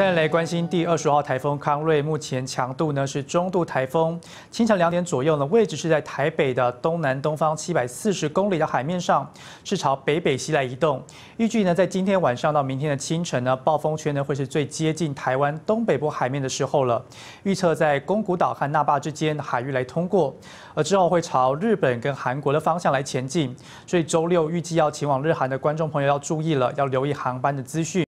再来关心第二十号台风康瑞，目前强度呢是中度台风。清晨两点左右呢，位置是在台北的东南东方七百四十公里的海面上，是朝北北西来移动。预计呢，在今天晚上到明天的清晨呢，暴风圈呢会是最接近台湾东北部海面的时候了。预测在宫古岛和那霸之间海域来通过，而之后会朝日本跟韩国的方向来前进。所以周六预计要前往日韩的观众朋友要注意了，要留意航班的资讯。